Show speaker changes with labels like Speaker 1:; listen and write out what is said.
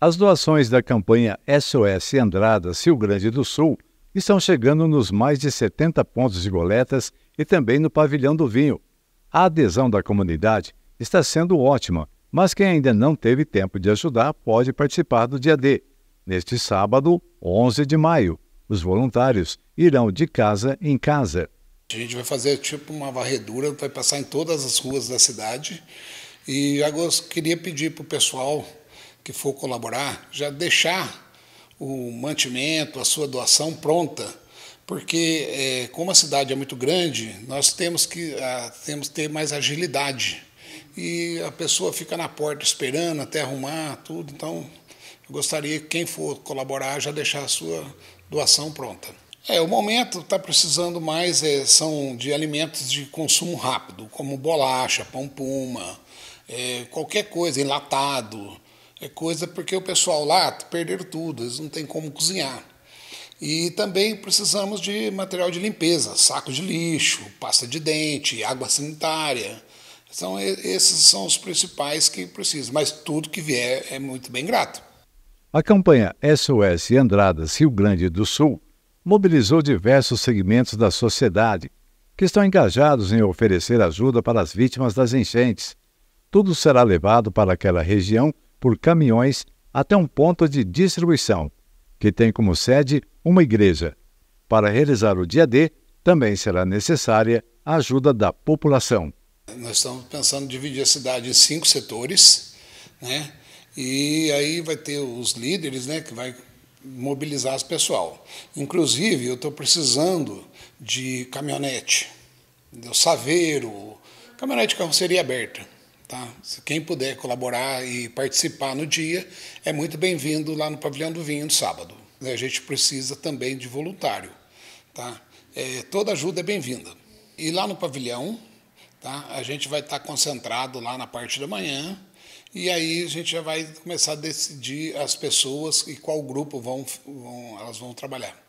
Speaker 1: As doações da campanha SOS Andradas Rio Grande do Sul estão chegando nos mais de 70 pontos de coletas e também no Pavilhão do Vinho. A adesão da comunidade está sendo ótima, mas quem ainda não teve tempo de ajudar pode participar do dia D. Neste sábado, 11 de maio, os voluntários irão de casa em casa.
Speaker 2: A gente vai fazer tipo uma varredura, vai passar em todas as ruas da cidade. E agora eu queria pedir para o pessoal que for colaborar, já deixar o mantimento, a sua doação pronta, porque é, como a cidade é muito grande, nós temos que a, temos que ter mais agilidade e a pessoa fica na porta esperando até arrumar tudo, então eu gostaria que quem for colaborar já deixar a sua doação pronta. É, o momento está precisando mais é, são de alimentos de consumo rápido, como bolacha, pão puma, é, qualquer coisa, enlatado, é coisa porque o pessoal lá perderam tudo, eles não têm como cozinhar. E também precisamos de material de limpeza, saco de lixo, pasta de dente, água sanitária. Então, esses são os principais que precisam, mas tudo que vier é muito bem grato.
Speaker 1: A campanha SOS Andradas Rio Grande do Sul mobilizou diversos segmentos da sociedade que estão engajados em oferecer ajuda para as vítimas das enchentes. Tudo será levado para aquela região por caminhões até um ponto de distribuição, que tem como sede uma igreja. Para realizar o dia D, também será necessária a ajuda da população.
Speaker 2: Nós estamos pensando em dividir a cidade em cinco setores, né? E aí vai ter os líderes, né, que vai mobilizar o pessoal. Inclusive, eu estou precisando de caminhonete, do saveiro, caminhonete de carroceria aberta. Tá? Se quem puder colaborar e participar no dia, é muito bem-vindo lá no Pavilhão do Vinho no sábado. A gente precisa também de voluntário. Tá? É, toda ajuda é bem-vinda. E lá no pavilhão, tá? a gente vai estar concentrado lá na parte da manhã, e aí a gente já vai começar a decidir
Speaker 1: as pessoas e qual grupo vão, vão elas vão trabalhar.